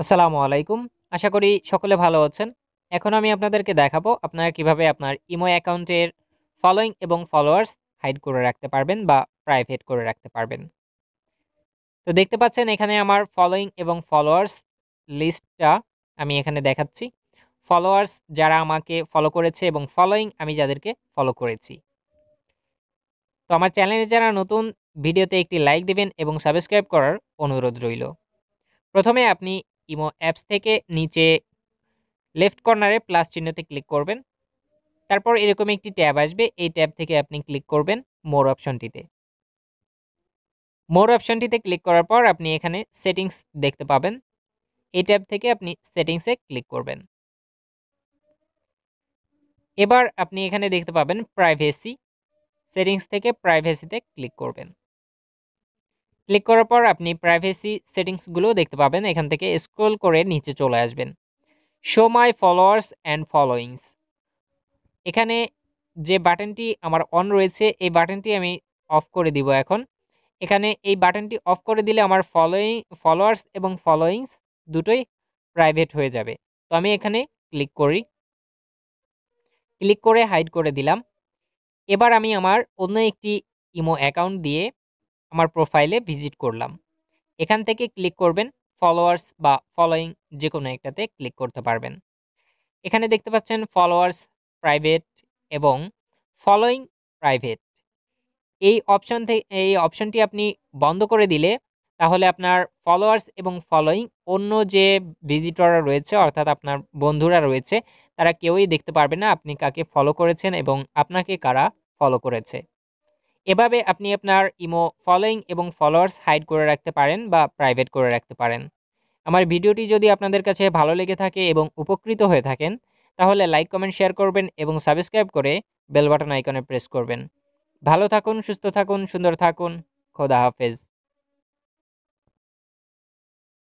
আসসালামু আলাইকুম আশা করি সকলে ভালো আছেন এখন আমি আপনাদেরকে দেখাবো আপনারা কিভাবে আপনার ইমো অ্যাকাউন্টের ফলোয়িং এবং ফলোয়ার্স হাইড করে রাখতে পারবেন বা প্রাইভেট করে রাখতে পারবেন তো দেখতে পাচ্ছেন এখানে আমার ফলোয়িং এবং ফলোয়ার্স লিস্টটা আমি এখানে দেখাচ্ছি ফলোয়ার্স যারা আমাকে ফলো করেছে এবং ফলোয়িং আমি যাদেরকে ফলো করেছি তো আমার চ্যানেলে যারা নতুন ভিডিওতে একটি লাইক দেবেন এবং সাবস্ক্রাইব করার অনুরোধ রইল প্রথমে আপনি ইমো অ্যাপস থেকে নিচে লেফট কর্নারে প্লাস চিহ্নতে ক্লিক করবেন তারপর এরকম একটি ট্যাব আসবে এই ট্যাব থেকে আপনি ক্লিক করবেন মোর অপশনটিতে মোর অপশনটিতে ক্লিক করার পর আপনি এখানে সেটিংস দেখতে পাবেন এই ট্যাব থেকে আপনি সেটিংসে ক্লিক করবেন এবার আপনি এখানে দেখতে পাবেন প্রাইভেসি সেটিংস থেকে প্রাইভেসিতে ক্লিক করবেন ক্লিক করার পর আপনি প্রাইভেসি সেটিংসগুলো দেখতে পাবেন এখান থেকে স্ক্রোল করে নিচে চলে আসবেন show my followers and followings এখানে যে বাটনটি আমার অন রয়েছে এই বাটনটি আমি অফ করে দিব এখন এখানে এই বাটনটি অফ করে দিলে আমার ফলোয়িং ফলোয়ার্স এবং ফলোয়িংস দুটোই প্রাইভেট হয়ে যাবে তো আমি এখানে ক্লিক করি ক্লিক করে হাইড করে দিলাম এবার আমি আমার অন্য একটি ইমো অ্যাকাউন্ট দিয়ে আমার প্রোফাইলে ভিজিট করলাম এখান থেকে ক্লিক করবেন ফলোয়ার্স বা ফলোয়িং যে কোনো একটাতে ক্লিক করতে পারবেন এখানে দেখতে পাচ্ছেন ফলোয়ার্স প্রাইভেট এবং ফলোয়িং প্রাইভেট এই অপশন থেকে এই অপশানটি আপনি বন্ধ করে দিলে তাহলে আপনার ফলোয়ার্স এবং ফলোয়িং অন্য যে ভিজিটররা রয়েছে অর্থাৎ আপনার বন্ধুরা রয়েছে তারা কেউই দেখতে পারবে না আপনি কাকে ফলো করেছেন এবং আপনাকে কারা ফলো করেছে এভাবে আপনি আপনার ইমো ফলোয়িং এবং ফলোয়ার্স হাইড করে রাখতে পারেন বা প্রাইভেট করে রাখতে পারেন আমার ভিডিওটি যদি আপনাদের কাছে ভালো লেগে থাকে এবং উপকৃত হয়ে থাকেন তাহলে লাইক কমেন্ট শেয়ার করবেন এবং সাবস্ক্রাইব করে বেল বাটন আইকনে প্রেস করবেন ভালো থাকুন সুস্থ থাকুন সুন্দর থাকুন খোদা হাফেজ